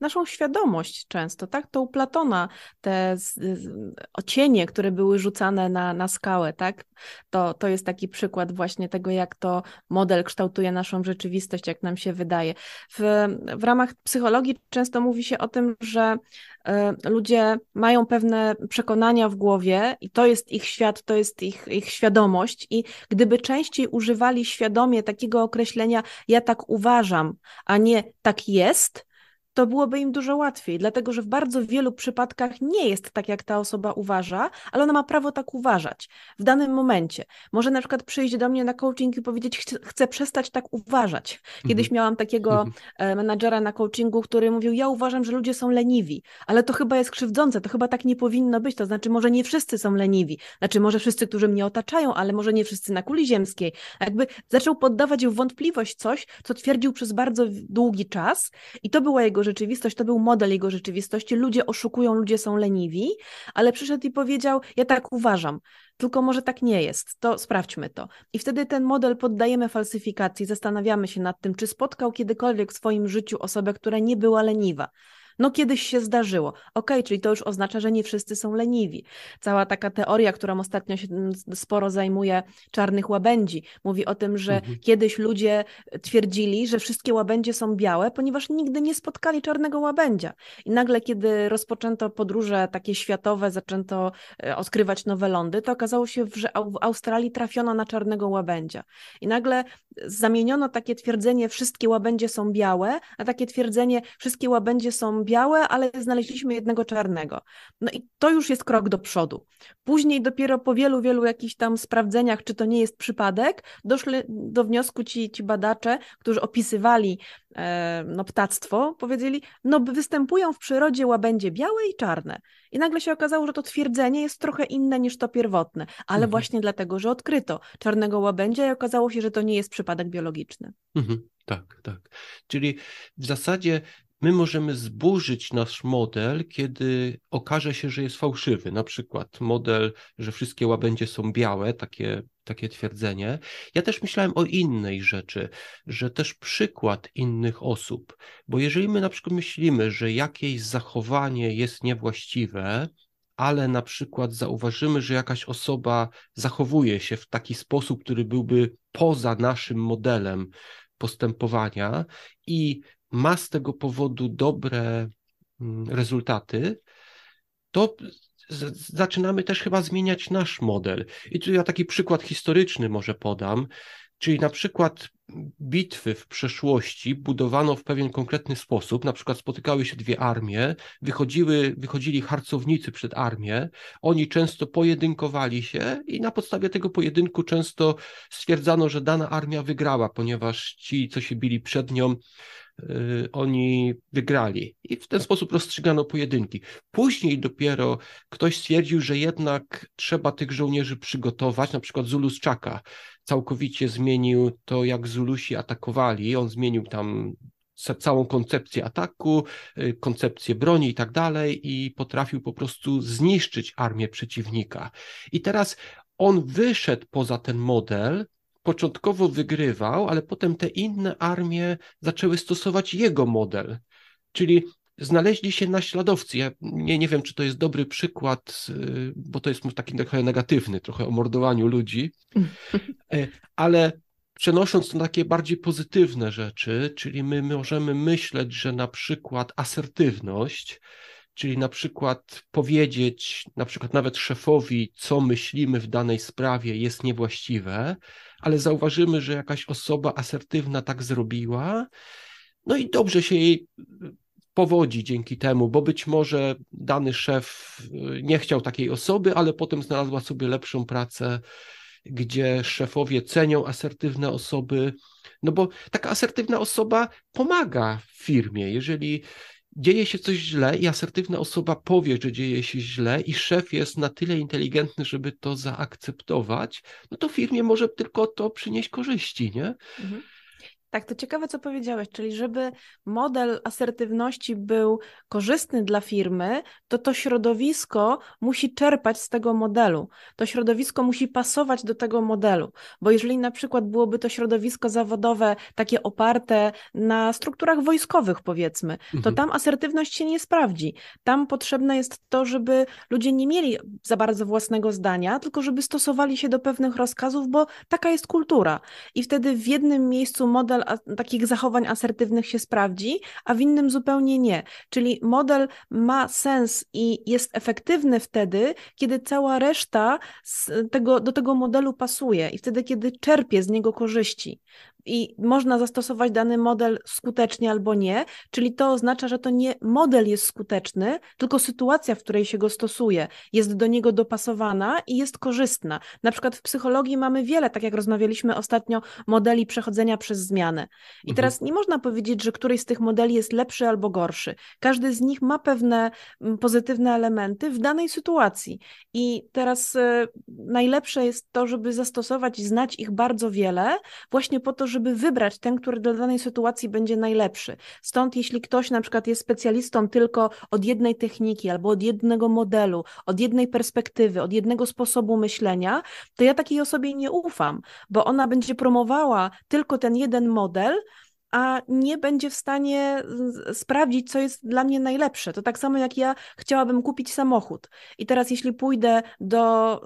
naszą świadomość często, tak? To u Platona te ocienie, które były rzucane na, na skałę, tak? To, to jest taki przykład właśnie tego, jak to model kształtuje naszą rzeczywistość, jak nam się wydaje. W, w ramach psychologii często mówi się o tym, że e, ludzie mają pewne przekonania w głowie i to jest ich świat, to jest ich, ich świadomość i gdyby częściej używali świadomie takiego określenia ja tak uważam, a nie tak jest, to byłoby im dużo łatwiej, dlatego że w bardzo wielu przypadkach nie jest tak, jak ta osoba uważa, ale ona ma prawo tak uważać w danym momencie. Może na przykład przyjść do mnie na coaching i powiedzieć, chcę przestać tak uważać. Kiedyś mhm. miałam takiego mhm. E, menadżera na coachingu, który mówił, ja uważam, że ludzie są leniwi, ale to chyba jest krzywdzące, to chyba tak nie powinno być, to znaczy może nie wszyscy są leniwi, znaczy może wszyscy, którzy mnie otaczają, ale może nie wszyscy na kuli ziemskiej. Jakby zaczął poddawać w wątpliwość coś, co twierdził przez bardzo długi czas i to była jego jego rzeczywistość, to był model jego rzeczywistości. Ludzie oszukują, ludzie są leniwi, ale przyszedł i powiedział: Ja tak uważam, tylko może tak nie jest, to sprawdźmy to. I wtedy ten model poddajemy falsyfikacji, zastanawiamy się nad tym, czy spotkał kiedykolwiek w swoim życiu osobę, która nie była leniwa. No kiedyś się zdarzyło. Ok, czyli to już oznacza, że nie wszyscy są leniwi. Cała taka teoria, którą ostatnio się sporo zajmuje czarnych łabędzi, mówi o tym, że mhm. kiedyś ludzie twierdzili, że wszystkie łabędzie są białe, ponieważ nigdy nie spotkali czarnego łabędzia. I nagle, kiedy rozpoczęto podróże takie światowe, zaczęto e, odkrywać nowe lądy, to okazało się, że w Australii trafiono na czarnego łabędzia. I nagle zamieniono takie twierdzenie, wszystkie łabędzie są białe, a takie twierdzenie, wszystkie łabędzie są białe, białe, ale znaleźliśmy jednego czarnego. No i to już jest krok do przodu. Później dopiero po wielu, wielu jakichś tam sprawdzeniach, czy to nie jest przypadek, doszli do wniosku ci, ci badacze, którzy opisywali e, no, ptactwo, powiedzieli, no występują w przyrodzie łabędzie białe i czarne. I nagle się okazało, że to twierdzenie jest trochę inne niż to pierwotne, ale mhm. właśnie dlatego, że odkryto czarnego łabędzia i okazało się, że to nie jest przypadek biologiczny. Mhm. Tak, tak. Czyli w zasadzie my możemy zburzyć nasz model, kiedy okaże się, że jest fałszywy. Na przykład model, że wszystkie łabędzie są białe, takie, takie twierdzenie. Ja też myślałem o innej rzeczy, że też przykład innych osób, bo jeżeli my na przykład myślimy, że jakieś zachowanie jest niewłaściwe, ale na przykład zauważymy, że jakaś osoba zachowuje się w taki sposób, który byłby poza naszym modelem postępowania i ma z tego powodu dobre mm, rezultaty, to zaczynamy też chyba zmieniać nasz model. I tu ja taki przykład historyczny może podam, czyli na przykład bitwy w przeszłości budowano w pewien konkretny sposób, na przykład spotykały się dwie armie, wychodziły, wychodzili harcownicy przed armię, oni często pojedynkowali się i na podstawie tego pojedynku często stwierdzano, że dana armia wygrała, ponieważ ci, co się bili przed nią, Y, oni wygrali. I w ten sposób rozstrzygano pojedynki. Później dopiero ktoś stwierdził, że jednak trzeba tych żołnierzy przygotować, na przykład Zulus Czaka całkowicie zmienił to, jak Zulusi atakowali. On zmienił tam całą koncepcję ataku, y, koncepcję broni i tak dalej i potrafił po prostu zniszczyć armię przeciwnika. I teraz on wyszedł poza ten model, początkowo wygrywał, ale potem te inne armie zaczęły stosować jego model. Czyli znaleźli się naśladowcy. Ja nie, nie wiem, czy to jest dobry przykład, y, bo to jest taki trochę negatywny, trochę o mordowaniu ludzi, e, ale przenosząc to na takie bardziej pozytywne rzeczy, czyli my możemy myśleć, że na przykład asertywność, czyli na przykład powiedzieć, na przykład nawet szefowi, co myślimy w danej sprawie jest niewłaściwe, ale zauważymy, że jakaś osoba asertywna tak zrobiła, no i dobrze się jej y, powodzi dzięki temu, bo być może dany szef y, nie chciał takiej osoby, ale potem znalazła sobie lepszą pracę, gdzie szefowie cenią asertywne osoby. No bo taka asertywna osoba pomaga firmie. Jeżeli dzieje się coś źle i asertywna osoba powie, że dzieje się źle i szef jest na tyle inteligentny, żeby to zaakceptować, no to firmie może tylko to przynieść korzyści, nie? Mhm. Tak, to ciekawe, co powiedziałeś, czyli żeby model asertywności był korzystny dla firmy, to to środowisko musi czerpać z tego modelu. To środowisko musi pasować do tego modelu, bo jeżeli na przykład byłoby to środowisko zawodowe takie oparte na strukturach wojskowych, powiedzmy, to mhm. tam asertywność się nie sprawdzi. Tam potrzebne jest to, żeby ludzie nie mieli za bardzo własnego zdania, tylko żeby stosowali się do pewnych rozkazów, bo taka jest kultura. I wtedy w jednym miejscu model model takich zachowań asertywnych się sprawdzi, a w innym zupełnie nie. Czyli model ma sens i jest efektywny wtedy, kiedy cała reszta tego, do tego modelu pasuje i wtedy, kiedy czerpie z niego korzyści i można zastosować dany model skutecznie albo nie, czyli to oznacza, że to nie model jest skuteczny, tylko sytuacja, w której się go stosuje, jest do niego dopasowana i jest korzystna. Na przykład w psychologii mamy wiele, tak jak rozmawialiśmy ostatnio, modeli przechodzenia przez zmiany zmianę. I mhm. teraz nie można powiedzieć, że któryś z tych modeli jest lepszy albo gorszy. Każdy z nich ma pewne mm, pozytywne elementy w danej sytuacji. I teraz e, najlepsze jest to, żeby zastosować i znać ich bardzo wiele, właśnie po to, żeby wybrać ten, który dla danej sytuacji będzie najlepszy. Stąd jeśli ktoś na przykład jest specjalistą tylko od jednej techniki albo od jednego modelu, od jednej perspektywy, od jednego sposobu myślenia, to ja takiej osobie nie ufam, bo ona będzie promowała tylko ten jeden model, model, a nie będzie w stanie sprawdzić, co jest dla mnie najlepsze. To tak samo jak ja chciałabym kupić samochód. I teraz, jeśli pójdę do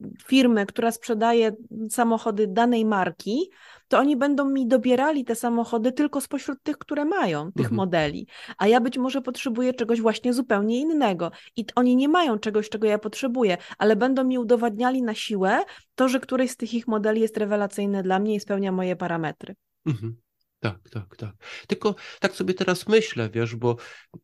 y, firmy, która sprzedaje samochody danej marki, to oni będą mi dobierali te samochody tylko spośród tych, które mają, tych mhm. modeli. A ja być może potrzebuję czegoś właśnie zupełnie innego. I oni nie mają czegoś, czego ja potrzebuję, ale będą mi udowadniali na siłę to, że któryś z tych ich modeli jest rewelacyjny dla mnie i spełnia moje parametry. Mhm. Tak, tak, tak. Tylko tak sobie teraz myślę, wiesz, bo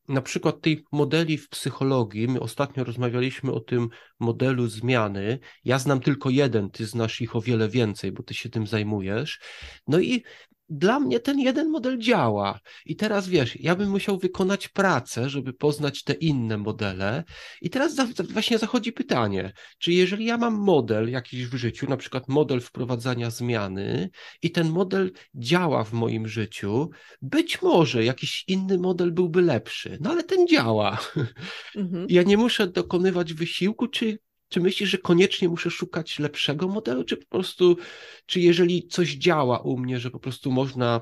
na przykład tej modeli w psychologii, my ostatnio rozmawialiśmy o tym modelu zmiany. Ja znam tylko jeden, ty znasz ich o wiele więcej, bo ty się tym zajmujesz. No i dla mnie ten jeden model działa. I teraz wiesz, ja bym musiał wykonać pracę, żeby poznać te inne modele. I teraz za, właśnie zachodzi pytanie, czy jeżeli ja mam model jakiś w życiu, na przykład model wprowadzania zmiany, i ten model działa w moim życiu, być może jakiś inny model byłby lepszy, no ale ten działa. Mhm. Ja nie muszę dokonywać wysiłku, czy czy myślisz, że koniecznie muszę szukać lepszego modelu, czy po prostu, czy jeżeli coś działa u mnie, że po prostu można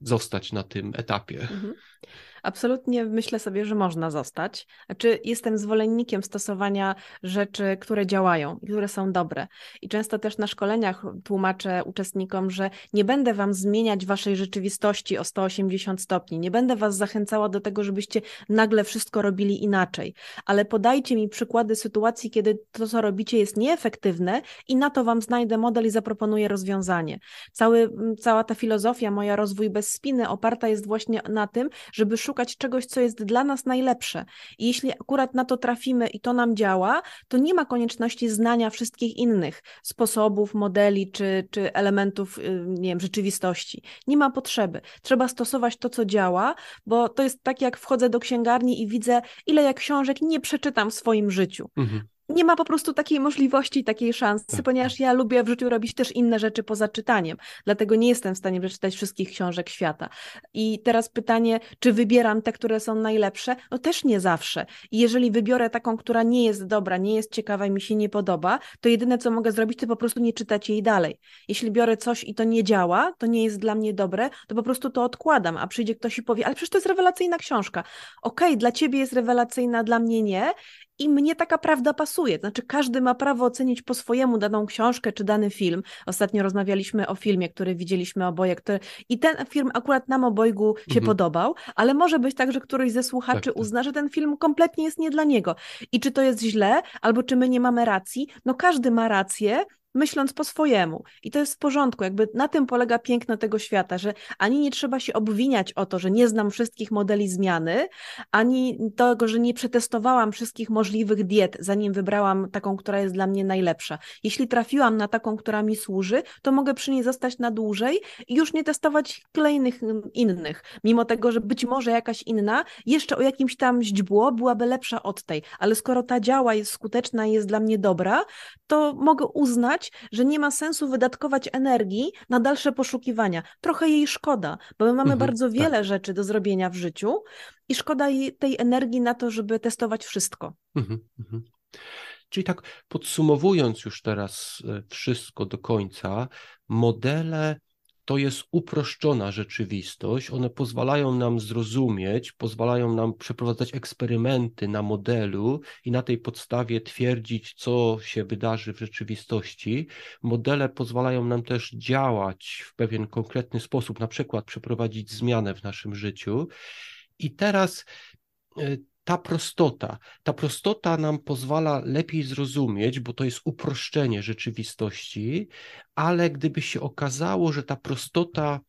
zostać na tym etapie? Mhm. Absolutnie myślę sobie, że można zostać. Znaczy, jestem zwolennikiem stosowania rzeczy, które działają i które są dobre. I często też na szkoleniach tłumaczę uczestnikom, że nie będę wam zmieniać waszej rzeczywistości o 180 stopni, nie będę was zachęcała do tego, żebyście nagle wszystko robili inaczej, ale podajcie mi przykłady sytuacji, kiedy to, co robicie, jest nieefektywne i na to wam znajdę model i zaproponuję rozwiązanie. Cały, cała ta filozofia moja rozwój bez spiny oparta jest właśnie na tym, żeby szukać szukać czegoś, co jest dla nas najlepsze. I jeśli akurat na to trafimy i to nam działa, to nie ma konieczności znania wszystkich innych sposobów, modeli czy, czy elementów y, nie wiem, rzeczywistości. Nie ma potrzeby. Trzeba stosować to, co działa, bo to jest tak, jak wchodzę do księgarni i widzę, ile ja książek nie przeczytam w swoim życiu. Mhm nie ma po prostu takiej możliwości, takiej szansy, tak, ponieważ tak. ja lubię w życiu robić też inne rzeczy poza czytaniem. Dlatego nie jestem w stanie przeczytać wszystkich książek świata. I teraz pytanie, czy wybieram te, które są najlepsze? No też nie zawsze. I jeżeli wybiorę taką, która nie jest dobra, nie jest ciekawa i mi się nie podoba, to jedyne, co mogę zrobić, to po prostu nie czytać jej dalej. Jeśli biorę coś i to nie działa, to nie jest dla mnie dobre, to po prostu to odkładam, a przyjdzie ktoś i powie, ale przecież to jest rewelacyjna książka. Okej, okay, dla ciebie jest rewelacyjna, dla mnie nie i mnie taka prawda pasuje. Znaczy, każdy ma prawo ocenić po swojemu daną książkę czy dany film. Ostatnio rozmawialiśmy o filmie, który widzieliśmy oboje, który... i ten film akurat nam obojgu się mhm. podobał, ale może być tak, że któryś ze słuchaczy tak, tak. uzna, że ten film kompletnie jest nie dla niego. I czy to jest źle, albo czy my nie mamy racji? No każdy ma rację myśląc po swojemu. I to jest w porządku, jakby na tym polega piękno tego świata, że ani nie trzeba się obwiniać o to, że nie znam wszystkich modeli zmiany, ani tego, że nie przetestowałam wszystkich możliwych diet, zanim wybrałam taką, która jest dla mnie najlepsza. Jeśli trafiłam na taką, która mi służy, to mogę przy niej zostać na dłużej i już nie testować kolejnych mm, innych, mimo tego, że być może jakaś inna jeszcze o jakimś tam źdźbło byłaby lepsza od tej, ale skoro ta działa jest skuteczna i jest dla mnie dobra, to mogę uznać, że nie ma sensu wydatkować energii na dalsze poszukiwania. Trochę jej szkoda, bo my mamy mhm, bardzo tak. wiele rzeczy do zrobienia w życiu i szkoda jej, tej energii na to, żeby testować wszystko. Mhm, mhm. Czyli tak podsumowując już teraz e, wszystko do końca, modele to jest uproszczona rzeczywistość. One pozwalają nam zrozumieć, pozwalają nam przeprowadzać eksperymenty na modelu i na tej podstawie twierdzić, co się wydarzy w rzeczywistości. Modele pozwalają nam też działać w pewien konkretny sposób, na przykład przeprowadzić zmianę w naszym życiu. I teraz e, ta prostota, ta prostota nam pozwala lepiej zrozumieć, bo to jest uproszczenie rzeczywistości, ale gdyby się okazało, że ta prostota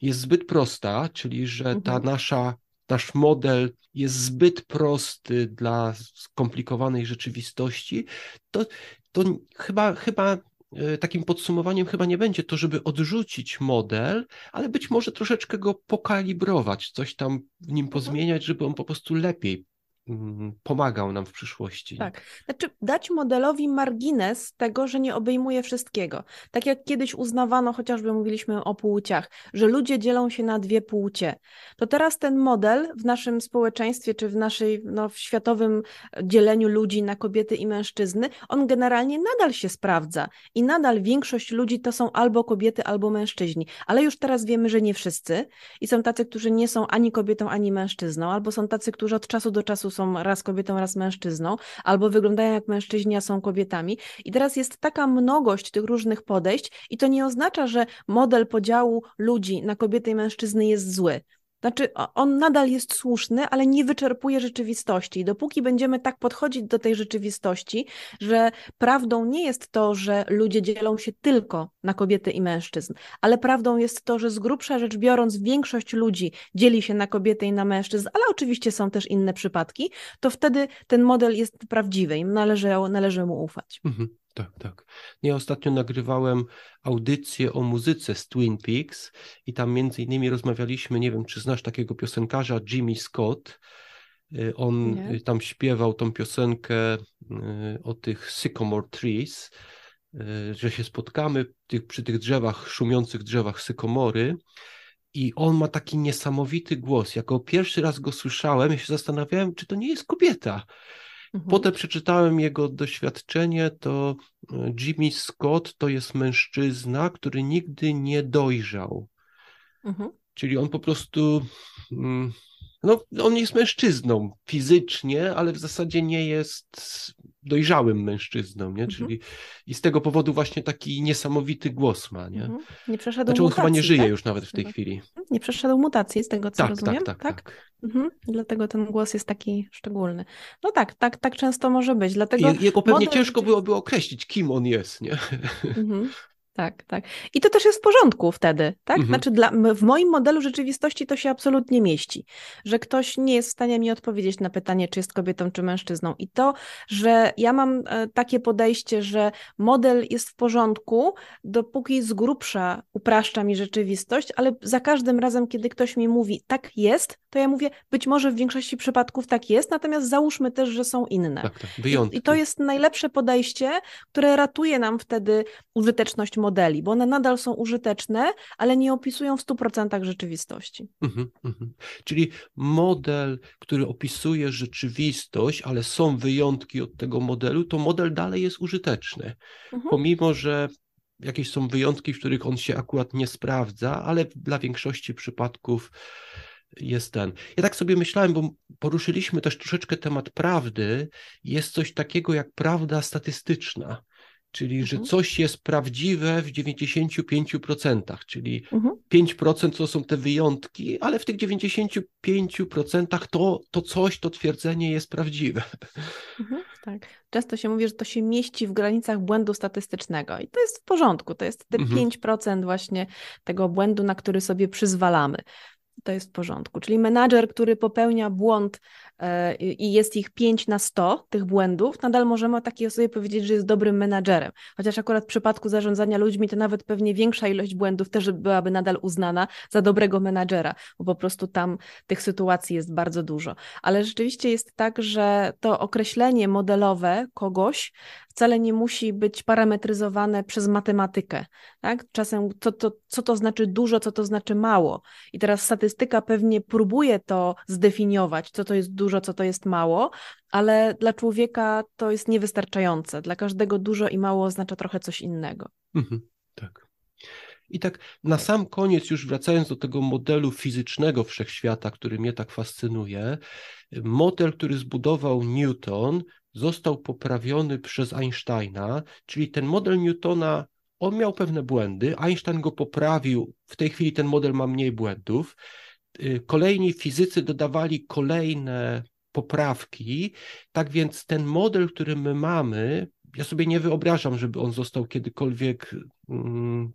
jest zbyt prosta, czyli że ta mhm. nasza nasz model jest zbyt prosty dla skomplikowanej rzeczywistości, to, to chyba, chyba e, takim podsumowaniem chyba nie będzie to, żeby odrzucić model, ale być może troszeczkę go pokalibrować, coś tam w nim mhm. pozmieniać, żeby on po prostu lepiej Mm, pomagał nam w przyszłości. Tak. Znaczy, dać modelowi margines tego, że nie obejmuje wszystkiego. Tak jak kiedyś uznawano, chociażby mówiliśmy o płciach, że ludzie dzielą się na dwie płcie. To teraz ten model w naszym społeczeństwie, czy w naszej, no, w światowym dzieleniu ludzi na kobiety i mężczyzny, on generalnie nadal się sprawdza i nadal większość ludzi to są albo kobiety, albo mężczyźni. Ale już teraz wiemy, że nie wszyscy i są tacy, którzy nie są ani kobietą, ani mężczyzną, albo są tacy, którzy od czasu do czasu są są raz kobietą, raz mężczyzną, albo wyglądają jak mężczyźni, a są kobietami. I teraz jest taka mnogość tych różnych podejść, i to nie oznacza, że model podziału ludzi na kobiety i mężczyzny jest zły. Znaczy, on nadal jest słuszny, ale nie wyczerpuje rzeczywistości. I dopóki będziemy tak podchodzić do tej rzeczywistości, że prawdą nie jest to, że ludzie dzielą się tylko na kobiety i mężczyzn, ale prawdą jest to, że z grubsza rzecz biorąc większość ludzi dzieli się na kobiety i na mężczyzn, ale oczywiście są też inne przypadki, to wtedy ten model jest prawdziwy i należy, należy mu ufać. Mhm. Tak, tak. No ja ostatnio nagrywałem audycję o muzyce z Twin Peaks i tam między innymi rozmawialiśmy, nie wiem czy znasz takiego piosenkarza Jimmy Scott. Y, on y, nie? tam śpiewał tą piosenkę y, o tych sycamore trees, że się spotkamy przy tych drzewach, szumiących drzewach sykomory. I on ma taki niesamowity głos. Jako pierwszy raz go słyszałem, ja się zastanawiałem, czy to nie jest kobieta Mhm. Potem przeczytałem jego doświadczenie, to e, Jimmy Scott to jest mężczyzna, który nigdy nie dojrzał. Mhm. Czyli on po prostu. Mm, no, on jest mężczyzną fizycznie, ale w zasadzie nie jest dojrzałym mężczyzną, nie? Mhm. Czyli i z tego powodu właśnie taki niesamowity głos ma, nie? Mhm. Nie przeszedł znaczy, on chyba nie żyje tak? już nawet w tej mhm. chwili. Nie przeszedł mutacji z tego, co tak, tak rozumiem. Tak, tak, tak. tak. Mhm. Dlatego ten głos jest taki szczególny. No tak, tak, tak często może być, dlatego... I, jego pewnie model... ciężko byłoby określić, kim on jest, nie? Mhm tak, tak. I to też jest w porządku wtedy, tak? Mhm. Znaczy, dla, w moim modelu rzeczywistości to się absolutnie mieści, że ktoś nie jest w stanie mi odpowiedzieć na pytanie, czy jest kobietą, czy mężczyzną. I to, że ja mam e, takie podejście, że model jest w porządku, dopóki z grubsza upraszcza mi rzeczywistość, ale za każdym razem, kiedy ktoś mi mówi, tak jest, to ja mówię, być może w większości przypadków tak jest, natomiast załóżmy też, że są inne. Tak, tak. I, I to jest najlepsze podejście, które ratuje nam wtedy użyteczność modelu modeli, bo one nadal są użyteczne, ale nie opisują w 100% rzeczywistości. Mhm, mhm. Czyli model, który opisuje rzeczywistość, ale są wyjątki od tego modelu, to model dalej jest użyteczny. Mhm. Pomimo, że jakieś są wyjątki, w których on się akurat nie sprawdza, ale dla większości przypadków jest ten. Ja tak sobie myślałem, bo poruszyliśmy też troszeczkę temat prawdy. Jest coś takiego jak prawda statystyczna. Czyli, że mhm. coś jest prawdziwe w 95%, czyli mhm. 5% to są te wyjątki, ale w tych 95% to, to coś, to twierdzenie jest prawdziwe. Mhm, tak. Często się mówi, że to się mieści w granicach błędu statystycznego i to jest w porządku. To jest te mhm. 5% właśnie tego błędu, na który sobie przyzwalamy to jest w porządku. Czyli menadżer, który popełnia błąd E, i jest ich 5 na 100 tych błędów, nadal możemy takiej osobie powiedzieć, że jest dobrym menadżerem. Chociaż akurat w przypadku zarządzania ludźmi to nawet pewnie większa ilość błędów też byłaby nadal uznana za dobrego menadżera, bo po prostu tam tych sytuacji jest bardzo dużo. Ale rzeczywiście jest tak, że to określenie modelowe kogoś wcale nie musi być parametryzowane przez matematykę. Tak? Czasem to, to, co to znaczy dużo, co to znaczy mało. I teraz statystyka pewnie próbuje to zdefiniować, co to jest dużo, dużo, co to jest mało, ale dla człowieka to jest niewystarczające. Dla każdego dużo i mało oznacza trochę coś innego. Mhm, tak. I tak na sam koniec, już wracając do tego modelu fizycznego wszechświata, który mnie tak fascynuje, model, który zbudował Newton, został poprawiony przez Einsteina, czyli ten model Newtona. On miał pewne błędy, Einstein go poprawił. W tej chwili ten model ma mniej błędów. Y, kolejni fizycy dodawali kolejne poprawki. Tak więc ten model, który my mamy, ja sobie nie wyobrażam, żeby on został kiedykolwiek mm,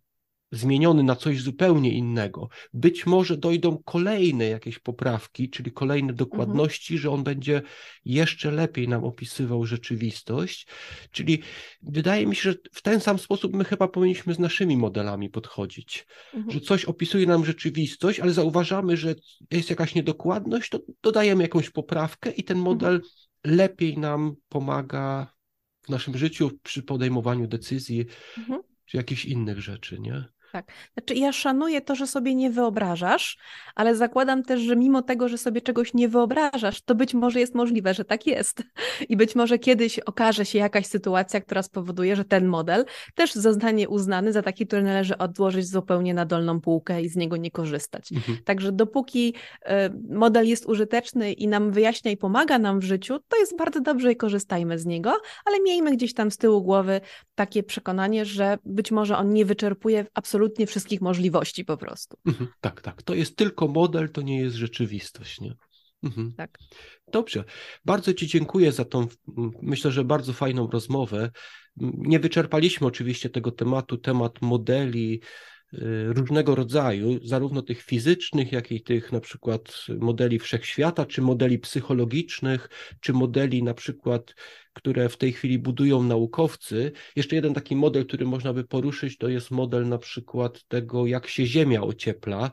zmieniony na coś zupełnie innego. Być może dojdą kolejne jakieś poprawki, czyli kolejne mhm. dokładności, mhm. że on będzie jeszcze lepiej nam opisywał rzeczywistość. Czyli wydaje mi się, że w ten sam sposób my chyba powinniśmy z naszymi modelami podchodzić, mhm. że coś opisuje nam rzeczywistość, ale zauważamy, że jest jakaś niedokładność, to dodajemy jakąś poprawkę i ten mhm. model mhm. lepiej nam pomaga w naszym życiu przy podejmowaniu decyzji mhm. czy jakichś innych rzeczy, nie? Tak. Znaczy, ja szanuję to, że sobie nie wyobrażasz, ale zakładam też, że mimo tego, że sobie czegoś nie wyobrażasz, to być może jest możliwe, że tak jest. I być może kiedyś okaże się jakaś sytuacja, która spowoduje, że ten model też zostanie uznany za taki, który należy odłożyć zupełnie na dolną półkę i z niego nie korzystać. Mhm. Także dopóki e, model jest użyteczny i nam wyjaśnia i pomaga nam w życiu, to jest bardzo dobrze i korzystajmy z niego, ale miejmy gdzieś tam z tyłu głowy takie przekonanie, że być może on nie wyczerpuje absolutnie absolutnie wszystkich możliwości po prostu. Mhm, tak, tak. To jest tylko model, to nie jest rzeczywistość. Nie? Mhm. Tak. Dobrze. Bardzo Ci dziękuję za tą, myślę, że bardzo fajną rozmowę. Nie wyczerpaliśmy oczywiście tego tematu, temat modeli Y, różnego rodzaju, zarówno tych fizycznych, jak i tych na przykład modeli wszechświata, czy modeli psychologicznych, czy modeli na przykład, które w tej chwili budują naukowcy. Jeszcze jeden taki model, który można by poruszyć, to jest model na przykład tego, jak się Ziemia ociepla.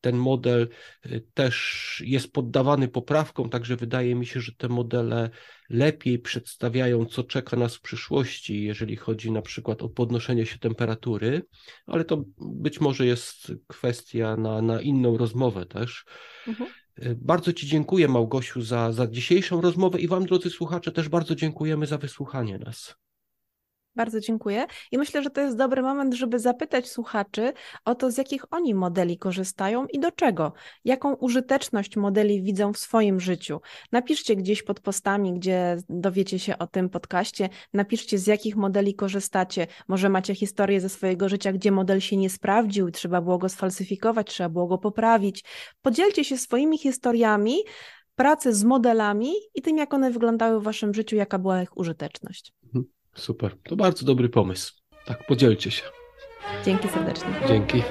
Ten model y, też jest poddawany poprawkom, także wydaje mi się, że te modele lepiej przedstawiają, co czeka nas w przyszłości, jeżeli chodzi na przykład o podnoszenie się temperatury, ale to być może jest kwestia na, na inną rozmowę też. Mhm. E, bardzo Ci dziękuję, Małgosiu, za, za dzisiejszą rozmowę i Wam, drodzy słuchacze, też bardzo dziękujemy za wysłuchanie nas. Bardzo dziękuję. I myślę, że to jest dobry moment, żeby zapytać słuchaczy o to, z jakich oni modeli korzystają i do czego. Jaką użyteczność modeli widzą w swoim życiu. Napiszcie gdzieś pod postami, gdzie dowiecie się o tym podcaście. Napiszcie, z jakich modeli korzystacie. Może macie historię ze swojego życia, gdzie model się nie sprawdził trzeba było go sfalsyfikować, trzeba było go poprawić. Podzielcie się swoimi historiami pracy z modelami i tym, jak one wyglądały w waszym życiu, jaka była ich użyteczność. Mhm. Super. To bardzo dobry pomysł. Tak, podzielcie się. Dzięki serdecznie. Dzięki.